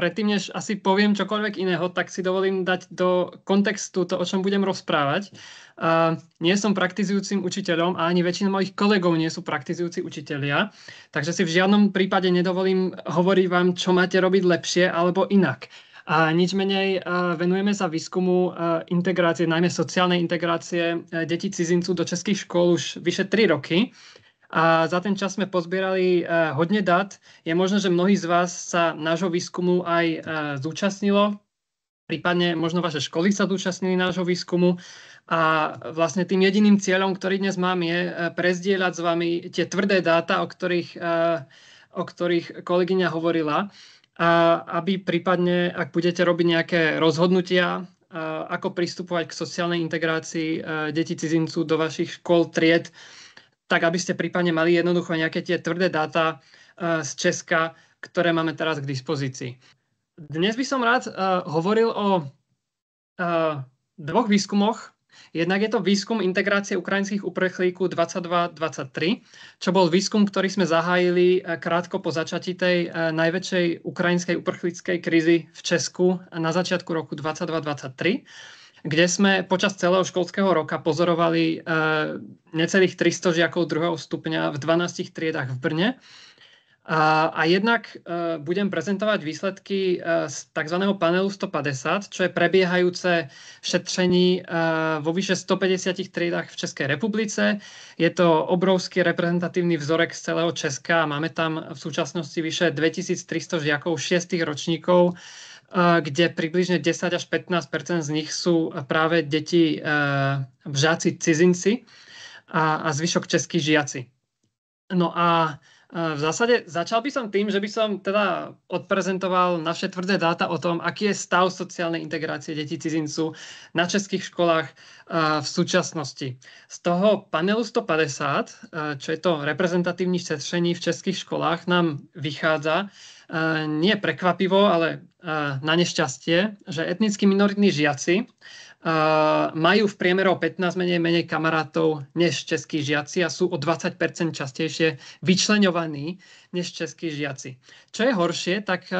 predtým, než asi poviem čokoľvek iného, tak si dovolím dať do kontextu to, o čom budem rozprávať. Uh, nie som praktizujúcim učiteľom a ani väčšina mojich kolegov nie sú praktizujúci učitelia, takže si v žiadnom prípade nedovolím hovoriť vám, čo máte robiť lepšie alebo inak. A nič menej e, venujeme sa výskumu e, integrácie, najmä sociálnej integrácie e, detí cizincov do českých škôl už vyše 3 roky a za ten čas sme pozbierali e, hodne dát. Je možné, že mnohí z vás sa nášho výskumu aj e, zúčastnilo, prípadne možno vaše školy sa zúčastnili nášho výskumu a vlastne tým jediným cieľom, ktorý dnes mám, je e, prezdieľať s vami tie tvrdé dáta, o ktorých, o ktorých kolegyňa hovorila a aby prípadne, ak budete robiť nejaké rozhodnutia, ako pristupovať k sociálnej integrácii detí cizincu do vašich škôl, tried, tak aby ste prípadne mali jednoducho nejaké tie tvrdé dáta eh, z Česka, ktoré máme teraz k dispozícii. Dnes by som rád eh, hovoril o eh, dvoch výskumoch. Jednak je to výskum integrácie ukrajinských uprchlíků 22-23, čo bol výskum, ktorý sme zahájili krátko po začatí tej najväčšej ukrajinskej uprchlíckej krízy v Česku na začiatku roku 22-23 kde sme počas celého školského roka pozorovali eh, necelých 300 žiakov druhého stupňa v 12 triedach v Brne. A, a jednak uh, budem prezentovať výsledky uh, z tzv. panelu 150, čo je prebiehajúce šetrení uh, vo vyše 150 triedách v Českej republice. Je to obrovský reprezentatívny vzorek z celého Česka. Máme tam v súčasnosti vyše 2300 žiakov 6 ročníkov kde približne 10 až 15 z nich sú práve deti e, žáci cizinci a, a zvyšok českí žiaci. No a e, v zásade začal by som tým, že by som teda odprezentoval naše tvrdé dáta o tom, aký je stav sociálnej integrácie detí cizincu na českých školách e, v súčasnosti. Z toho panelu 150, čo je to reprezentatívne šetrení v českých školách, nám vychádza, E, nie prekvapivo, ale e, na nešťastie, že etnicky minoritní žiaci e, majú v priemerov 15 menej menej kamarátov než českí žiaci a sú o 20 častejšie vyčleňovaní než českí žiaci. Čo je horšie, tak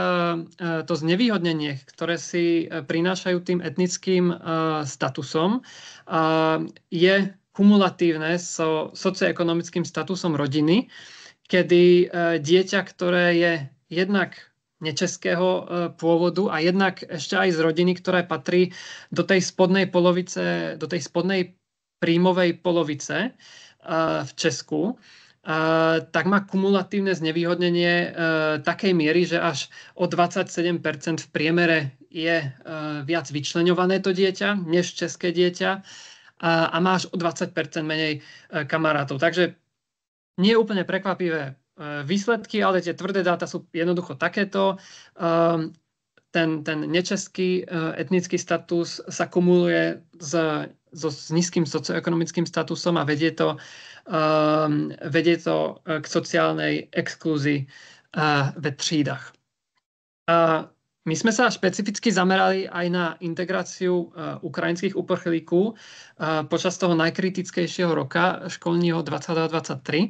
to znevýhodnenie, ktoré si prinášajú tým etnickým statusom, je kumulatívne so socioekonomickým statusom rodiny, kedy dieťa, ktoré je jednak nečeského e, pôvodu a jednak ešte aj z rodiny, ktorá patrí do tej spodnej polovice, do tej spodnej príjmovej polovice e, v Česku, e, tak má kumulatívne znevýhodnenie takej miery, že až o 27% v priemere je viac vyčleňované to dieťa než české dieťa a, má až o 20% menej kamarátov. Takže nie je úplne prekvapivé E, výsledky, ale tie tvrdé dáta sú jednoducho takéto. E, ten, ten nečeský e, etnický status sa kumuluje s, so, s nízkym socioekonomickým statusom a vedie to, vedie to k sociálnej exkluzii ve třídach. A my sme sa špecificky zamerali aj na integráciu eh, ukrajinských uprchlíkov eh, počas toho najkritickejšieho roka, školního 2023, eh,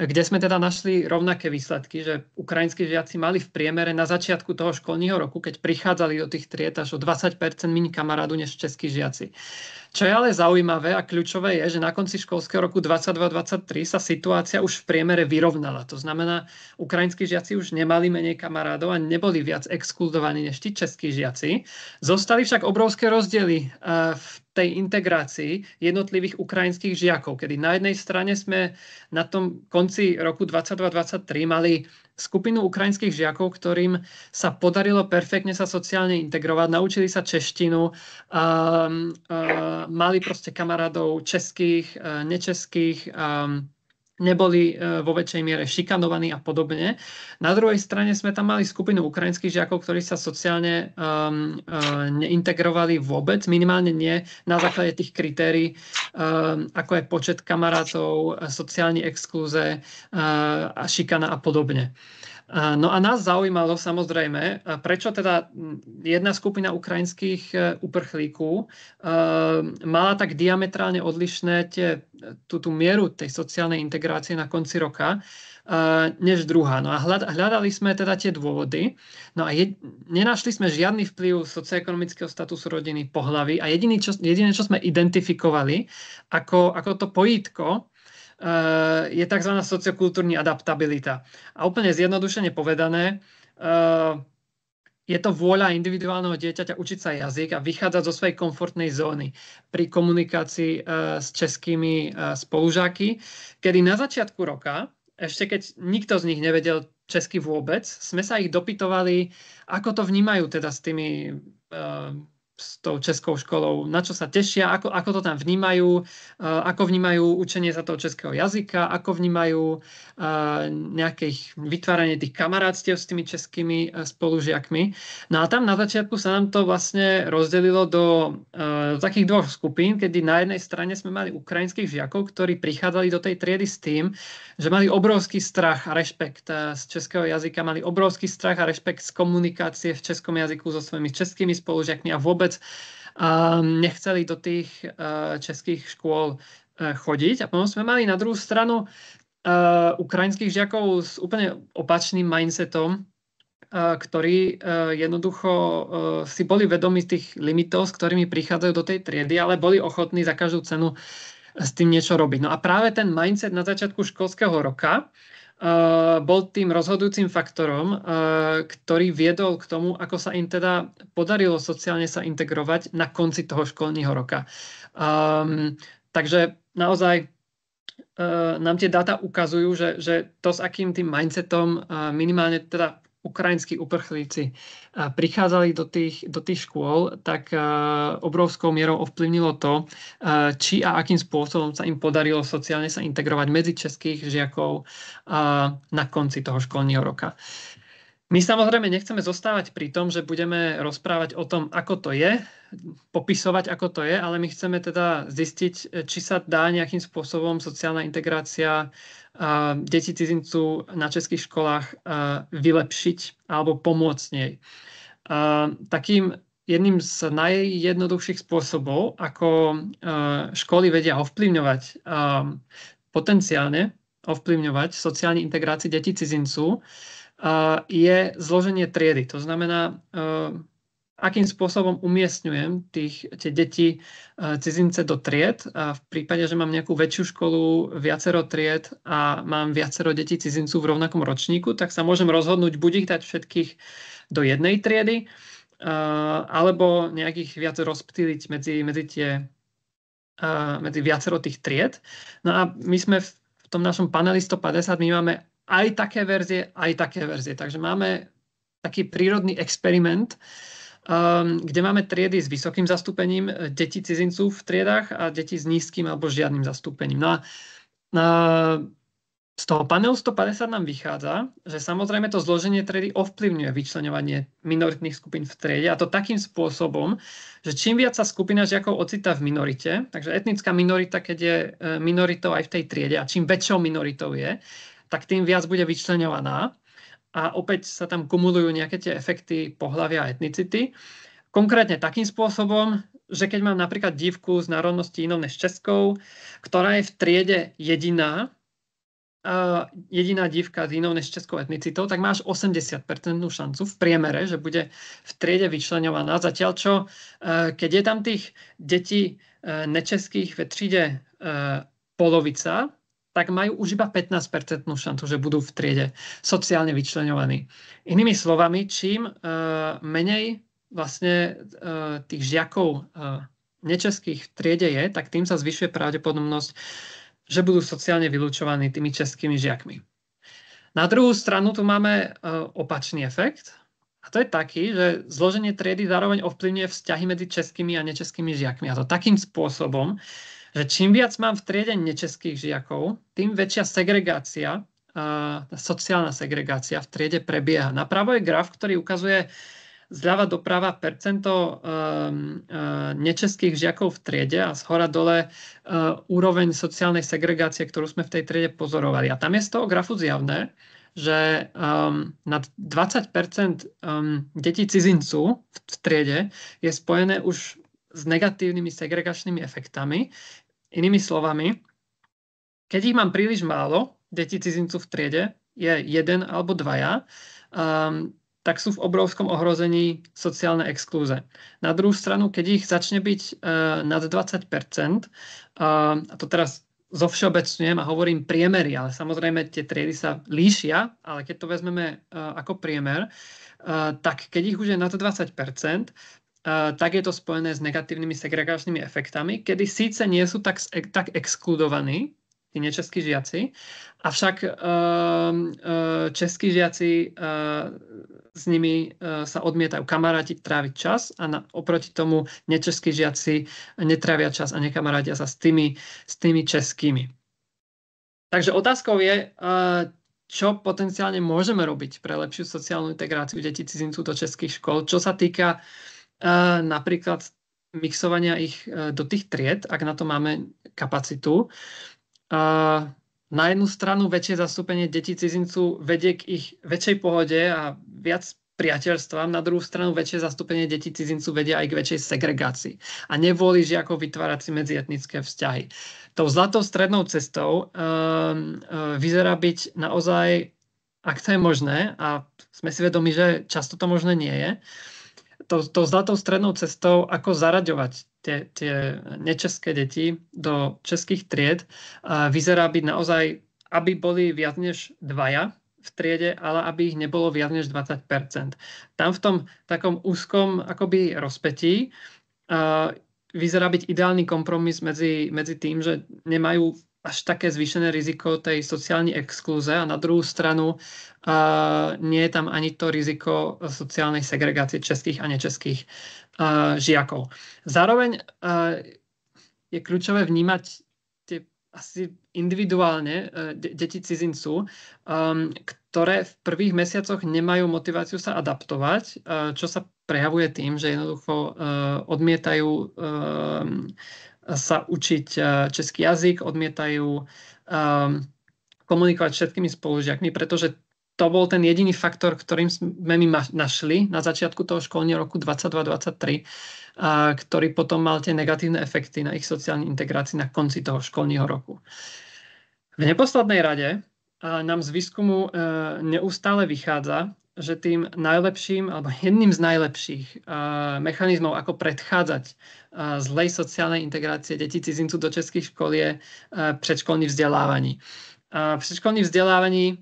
kde sme teda našli rovnaké výsledky, že ukrajinskí žiaci mali v priemere na začiatku toho školního roku, keď prichádzali do tých tried až o 20% mini kamarádu než českí žiaci. Čo je ale zaujímavé a kľúčové je, že na konci školského roku 22 2023 sa situácia už v priemere vyrovnala. To znamená, ukrajinskí žiaci už nemali menej kamarádov a neboli viac exkludovaní než tí českí žiaci. Zostali však obrovské rozdiely eh, v tej integrácii jednotlivých ukrajinských žiakov, kedy na jednej strane sme na tom konci roku 22 mali skupinu ukrajinských žiakov, ktorým sa podarilo perfektne sa sociálne integrovať, naučili sa češtinu, a, um, a, uh, mali proste kamarádov českých, uh, nečeských, a, um, neboli e, vo väčšej miere šikanovaní a podobne. Na druhej strane sme tam mali skupinu ukrajinských žiakov, ktorí sa sociálne um, uh, neintegrovali vôbec, minimálne nie na základe tých kritérií, um, ako je počet kamarátov, sociálne exkluze uh, a šikana a podobne. Uh, No a nás zaujímalo samozrejme, prečo teda jedna skupina ukrajinských e, uprchlíkov e, mala tak diametrálne odlišné tie, tú, tú mieru tej sociálnej integrácie na konci roka, e, než druhá. No a hľadali sme teda tie dôvody. No a jed, nenašli sme žiadny vplyv socioekonomického statusu rodiny, pohlavy a jediné, čo, jediné, čo sme identifikovali ako, ako to pojítko, Eh, je tzv. sociokultúrna adaptabilita. A úplne zjednodušene povedané, eh, je to vôľa individuálneho dieťaťa učiť sa jazyk a vychádzať zo svojej komfortnej zóny pri komunikácii eh, s českými spolužáky, kedy na začiatku roka, ešte keď nikto z nich nevedel česky vôbec, sme sa ich dopytovali, ako to vnímajú teda s tými s tou českou školou, na čo sa tešia, ako, ako to tam vnímajú, eh, ako vnímajú učenie sa toho českého jazyka, ako vnímajú eh, nejakých vytváranie tých kamarátstiev s tými českými eh, spolužiakmi. No a tam na začiatku sa nám to vlastne rozdelilo do, do takých dvoch skupín, kedy na jednej strane sme mali ukrajinských žiakov, ktorí prichádzali do tej triedy s tým, že mali obrovský strach a rešpekt z českého jazyka, mali obrovský strach a rešpekt z komunikácie v českom jazyku so svojimi českými spolužiakmi a vôbec vôbec ehm, nechceli do tých eh, českých škôl eh, chodiť. A potom sme mali na druhú stranu eh, ukrajinských žiakov s úplne opačným mindsetom, ktorí jednoducho si boli vedomi tých limitov, s ktorými prichádzajú do tej triedy, ale boli ochotní za každú cenu s tým niečo robiť. No a práve ten mindset na začiatku školského roka Eh, bol tým rozhodujúcim faktorom, eh, ktorý viedol k tomu, ako sa im teda podarilo sociálne sa integrovať na konci toho školního roka. Ehm, takže naozaj eh, nám tie dáta ukazujú, že, že to, s akým tým mindsetom minimálne teda ukrajinskí uprchlíci eh, prichádzali do tých, do tých škôl, tak eh, obrovskou mierou ovplyvnilo to, eh, či a akým spôsobom sa im podarilo sociálne sa integrovať medzi českých žiakov na konci toho školního roka. My samozrejme nechceme zostávať pri tom, že budeme rozprávať o tom, ako to je, popisovať, ako to je, ale my chceme teda zistiť, či sa dá nejakým spôsobom sociálna integrácia uh, deti cizincu na českých školách vylepšiť alebo pomôcť nej. Takým jedným z najjednoduchších spôsobov, ako školy vedia ovplyvňovať potenciálne ovplyvňovať sociálnu integráciu detí cizincu, je zloženie triedy. To znamená, akým spôsobom umiestňujem tých, tie deti, eh, cizince do tried. A v prípade, že mám nejakú väčšiu školu, viacero tried a mám viacero detí cizincu v rovnakom ročníku, tak sa môžem rozhodnúť buď ich dať všetkých do jednej triedy, eh, alebo nejakých viac rozptýliť medzi, medzi tie eh, medzi viacero tých tried. No a my sme v tom našom paneli 150, my máme aj také verzie, aj také verzie. Takže máme taký prírodný experiment, uh, Ehm, kde máme triedy s vysokým zastúpením e, detí cizincu v triedách a detí s nízkym alebo žiadnym zastúpením. No a z toho panelu 150 nám vychádza, že samozrejme to zloženie triedy ovplyvňuje vyčlenovanie minoritných skupín v triede a to takým spôsobom, že čím viac sa skupina žiakov ocita v minorite, takže etnická minorita, keď je e, minoritou aj v tej triede a čím väčšou minoritou je, tak tým viac bude vyčlenovaná a opäť sa tam kumulujú nejaké tie efekty pohľavia a etnicity. Konkrétne takým spôsobom, že keď mám napríklad dívku z národnosti inovne s Českou, ktorá je v triede jediná, uh, jediná dívka z inou než českou etnicitou, tak máš 80% šancu v priemere, že bude v triede vyčlenovaná. Zatiaľ čo, uh, keď je tam tých detí uh, nečeských ve tříde uh, polovica, tak majú už iba 15% šantu, že budú v triede sociálne vyčlenovaní. Inými slovami, čím uh, menej vlastne uh, tých žiakov uh, nečeských v triede je, tak tým sa zvyšuje pravdepodobnosť, že budú sociálne vylúčovaní tými českými žiakmi. Na druhú stranu tu máme uh, opačný efekt. A to je taký, že zloženie triedy zároveň ovplyvňuje vzťahy medzi českými a nečeskými žiakmi. A to takým spôsobom, že čím viac mám v triede nečeských žiakov, tým väčšia segregácia, a sociálna segregácia v triede prebieha. Napravo je graf, ktorý ukazuje zľava doprava percento ehm, e, nečeských žiakov v triede a z hora dole e, úroveň sociálnej segregácie, ktorú sme v tej triede pozorovali. A tam je z toho grafu zjavné, že um, nad 20 um, ehm, detí cizincu v, v triede je spojené už s negatívnymi segregačnými efektami. Inými slovami, keď ich mám príliš málo, deti cizincu v triede, je jeden alebo dvaja, um, tak sú v obrovskom ohrození sociálne exklúze. Na druhú stranu, keď ich začne byť uh, nad 20 uh, ehm, a to teraz zovšeobecňujem a hovorím priemery, ale samozrejme tie triedy sa líšia, ale keď to vezmeme uh, ako priemer, uh, tak keď ich už je nad 20%, Eh, tak je to spojené s negatívnymi segregačnými efektami, kedy síce nie sú tak, tak exkludovaní tí nečeskí žiaci, avšak eh, eh, českí žiaci s nimi sa odmietajú kamaráti tráviť čas a na, oproti tomu nečeskí žiaci netravia čas a nekamarátia sa s tými, s tými českými. Takže otázkou je, čo potenciálne môžeme robiť pre lepšiu sociálnu integráciu detí cizincu do českých škôl, čo sa týka uh, E, napríklad mixovania ich e, do tých tried, ak na to máme kapacitu. E, na jednu stranu väčšie zastúpenie detí cizincu vedie k ich väčšej pohode a viac priateľstvám, na druhú stranu väčšie zastúpenie detí cizincu vedia aj k väčšej segregácii a nevolí žiakov vytvárať si medzietnické vzťahy. Tou zlatou strednou cestou e, vyzerá byť naozaj, ak to je možné, a sme si vedomi, že často to možné nie je, to, to zlatou strednou cestou, ako zaraďovať tie, tie nečeské deti do českých tried, vyzerá byť naozaj, aby boli viac než dvaja v triede, ale aby ich nebolo viac než 20 Tam v tom takom úzkom akoby rozpetí vyzerá byť ideálny kompromis medzi, medzi tým, že nemajú až také zvýšené riziko tej sociálnej exkluze a na druhú stranu uh, nie je tam ani to riziko sociálnej segregácie českých a nečeských uh, žiakov. Zároveň uh, je kľúčové vnímať tie asi individuálne e, de- deti cizincu, um, ktoré v prvých mesiacoch nemajú motiváciu sa adaptovať, e, čo sa prejavuje tým, že jednoducho e, odmietajú ehm, sa učiť e, český jazyk, odmietajú um, komunikovať s všetkými spolužiakmi, pretože to bol ten jediný faktor, ktorým sme my našli na začiatku toho školného roku 2022-2023, e, ktorý potom mal tie negatívne efekty na ich sociálnej integrácii na konci toho školního roku. V neposlednej rade e, nám z výskumu neustále vychádza, že tým najlepším alebo jedným z najlepších uh, mechanizmov, ako predchádzať uh, zlej sociálnej integrácie detí cizincu do českých škôl je uh, predškolný vzdelávaní. Uh, predškolný vzdelávaní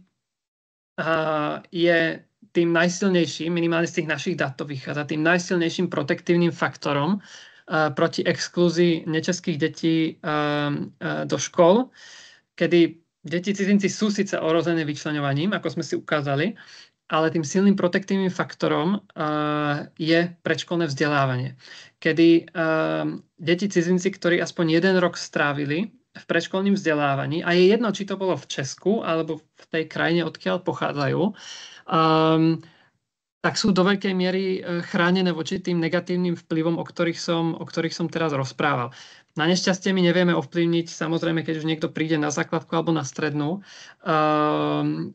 uh, je tým najsilnejším, minimálne z tých našich dát to vychádza, tým najsilnejším protektívnym faktorom uh, proti exklúzii nečeských detí uh, uh, do škôl, kedy deti cizinci sú síce orozené vyčlenovaním, ako sme si ukázali, ale tým silným protektívnym faktorom uh, je predškolné vzdelávanie, kedy uh, deti cizinci, ktorí aspoň jeden rok strávili v predškolním vzdelávaní, a je jedno, či to bolo v Česku alebo v tej krajine, odkiaľ pochádzajú, um, tak sú do veľkej miery eh, chránené voči tým negatívnym vplyvom, o ktorých som, o ktorých som teraz rozprával. Na nešťastie my nevieme ovplyvniť, samozrejme, keď už niekto príde na základku alebo na strednú, um,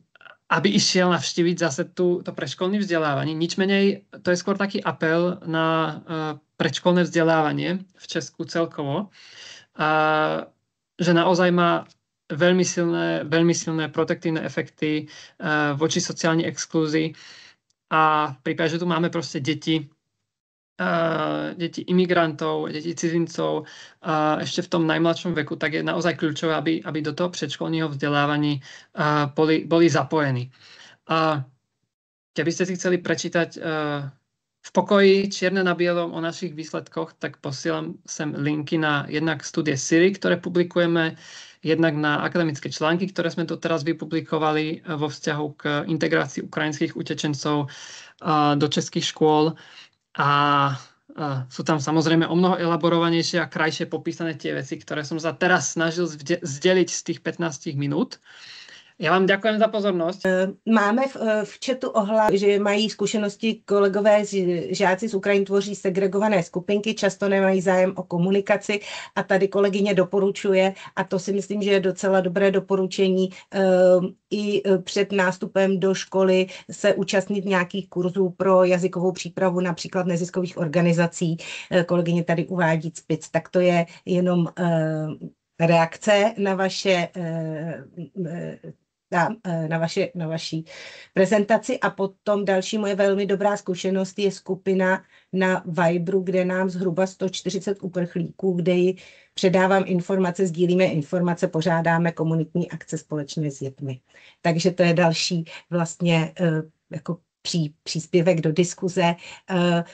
aby išiel navštíviť zase tú, to predškolné vzdelávanie. Nič menej, to je skôr taký apel na eh, predškolné vzdelávanie v Česku celkovo, a, že naozaj má veľmi silné, veľmi silné protektívne efekty eh, voči sociálnej exklúzii a v prípade, že tu máme proste deti, deti imigrantov, deti cizincov uh, ešte v tom najmladšom veku, tak je naozaj kľúčové, aby, aby do toho predškolního vzdelávaní uh, boli, boli zapojení. A keby ste si chceli prečítať e, v pokoji čierne na bielom o našich výsledkoch, tak posielam sem linky na jednak studie Siri, ktoré publikujeme, jednak na akademické články, ktoré sme doteraz vypublikovali e, vo vzťahu k integrácii ukrajinských utečencov do českých škôl a, a sú tam samozrejme o mnoho elaborovanejšie a krajšie popísané tie veci, ktoré som sa teraz snažil zdeliť z tých 15 minút. Uh, Já vám děkuji za pozornost. Eh, máme v, eh, v četu ohlas, že mají zkušenosti kolegové žáci z Ukrajin tvoří segregované skupinky, často nemají zájem o komunikaci a tady kolegyně doporučuje, a to si myslím, že je docela dobré doporučení, eh, i před nástupem do školy se účastnit nějakých kurzů pro jazykovou přípravu, například neziskových organizací. Kolegyně tady uvádí spic, tak to je jenom reakce na vaše na, e, na, vaše, na vaší prezentaci. A potom další moje velmi dobrá zkušenost je skupina na Vibru, kde nám zhruba 140 uprchlíků, kde ji předávám informace, sdílíme informace, pořádáme komunitní akce společně s dětmi. Takže to je další vlastně e, jako pří, příspěvek do diskuze e,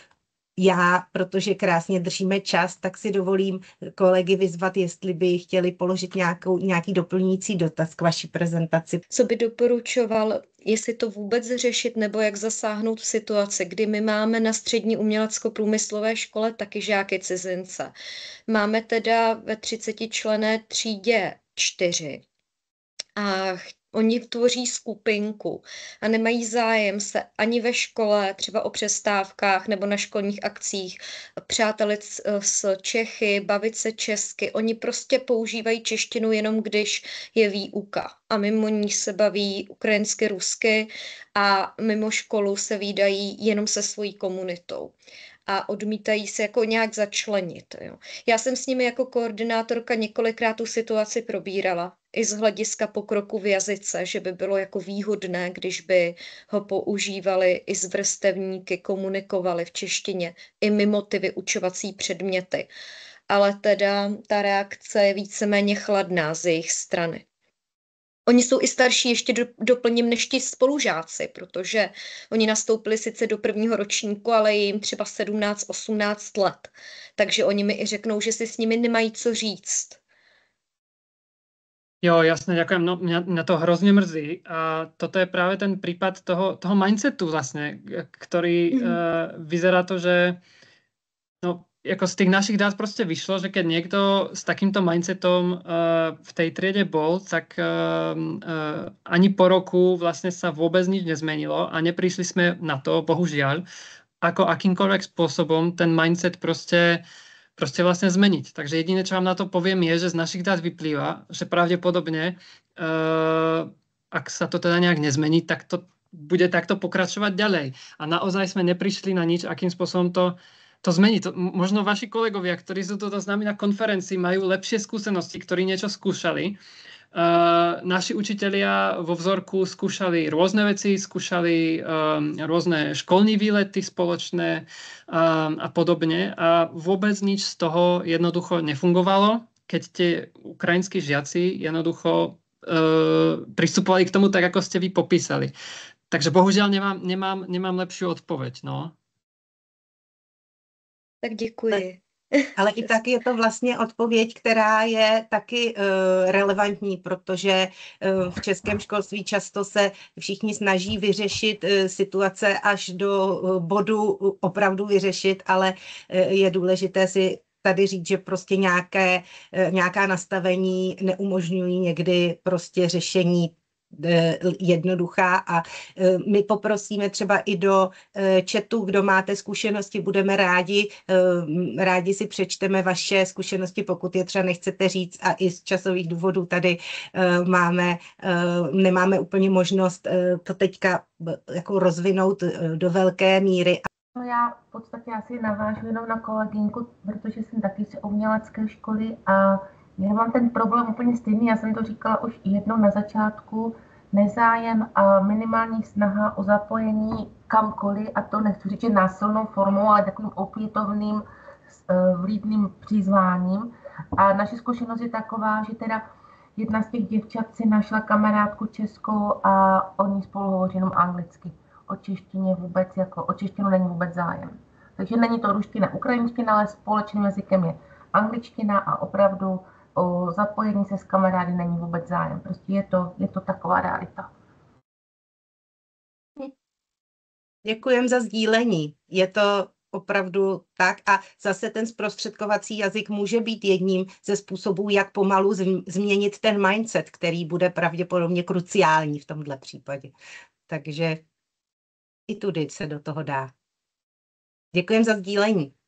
já, protože krásně držíme čas, tak si dovolím kolegy vyzvat, jestli by chtěli položit nějakou, nějaký doplňující dotaz k vaší prezentaci. Co by doporučoval, jestli to vůbec řešit, nebo jak zasáhnout v situaci, kdy my máme na střední umělecko-průmyslové škole taky žáky cizince. Máme teda ve 30 člené třídě čtyři. A oni tvoří skupinku a nemají zájem se ani ve škole, třeba o přestávkách nebo na školních akcích, přátelit s Čechy, bavit se česky. Oni prostě používají češtinu jenom, když je výuka a mimo ní se baví ukrajinsky, rusky a mimo školu se výdají jenom se svojí komunitou a odmítají se jako nějak začlenit. Jo. Já jsem s nimi jako koordinátorka několikrát tu situaci probírala, i z hlediska pokroku v jazyce, že by bylo jako výhodné, když by ho používali i z vrstevníky, komunikovali v češtině i mimo ty vyučovací předměty. Ale teda ta reakce je víceméně chladná z jejich strany. Oni jsou i starší ještě do, doplním než ti spolužáci, protože oni nastoupili sice do prvního ročníku, ale je jim třeba 17-18 let. Takže oni mi i řeknou, že si s nimi nemají co říct. Jo, jasne, ďakujem. No, mňa, mňa to hrozne mrzí. A toto je práve ten prípad toho, toho mindsetu vlastne, ktorý mm. uh, eh, vyzerá to, že no, ako z tých našich dát proste vyšlo, že keď niekto s takýmto mindsetom uh, v tej triede bol, tak uh, uh, ani po roku vlastne sa vôbec nič nezmenilo a neprišli sme na to, bohužiaľ, ako akýmkoľvek spôsobom ten mindset proste, proste vlastne zmeniť. Takže jediné, čo vám na to poviem, je, že z našich dát vyplýva, že pravdepodobne, uh, ak sa to teda nejak nezmení, tak to bude takto pokračovať ďalej. A naozaj sme neprišli na nič, akým spôsobom to uh, to zmení. To, možno vaši kolegovia, ktorí sú toto s nami na konferencii, majú lepšie skúsenosti, ktorí niečo skúšali. Uh, naši učitelia vo vzorku skúšali rôzne veci, skúšali um, rôzne školní výlety spoločné um, a podobne a vôbec nič z toho jednoducho nefungovalo, keď tie ukrajinskí žiaci jednoducho uh, pristupovali k tomu tak, ako ste vy popísali. Takže bohužiaľ nemám, nemám, nemám lepšiu odpoveď. No. Tak děkuji. Ale i tak je to vlastně odpověď, která je taky uh, relevantní, protože uh, v českém školství často se všichni snaží vyřešit uh, situace až do bodu opravdu vyřešit, ale je důležité si tady říct, že prostě nějaké, nějaká nastavení neumožňují někdy prostě řešení Eh, jednoduchá a eh, my poprosíme třeba i do eh, chatu, kdo máte zkušenosti, budeme rádi, rádi si přečteme vaše zkušenosti, pokud je třeba nechcete říct a i z časových důvodů tady máme, nemáme úplně možnost to teďka jako rozvinout do velké míry. No já v podstatě asi navážu jenom na kolegynku, protože jsem taky z umělecké školy a Já mám ten problém úplně stejný, já jsem to říkala už jednou na začátku, nezájem a minimální snaha o zapojení kamkoliv, a to nechci říct, že násilnou formou, ale takovým opětovným eh, vlídným přizváním. A naše zkušenost je taková, že teda jedna z těch děvčat si našla kamarádku českou a oni spolu hovoří jenom anglicky. O češtině vůbec, jako o češtinu není vůbec zájem. Takže není to ruština, ukrajinština, ale společným jazykem je angličtina a opravdu o zapojení se s kamarády není vůbec zájem. Prostě je to, je to taková realita. Děkujem za sdílení. Je to opravdu tak a zase ten zprostředkovací jazyk může být jedním ze způsobů, jak pomalu změnit ten mindset, který bude pravděpodobně kruciální v tomhle případě. Takže i tudy se do toho dá. Děkujem za sdílení.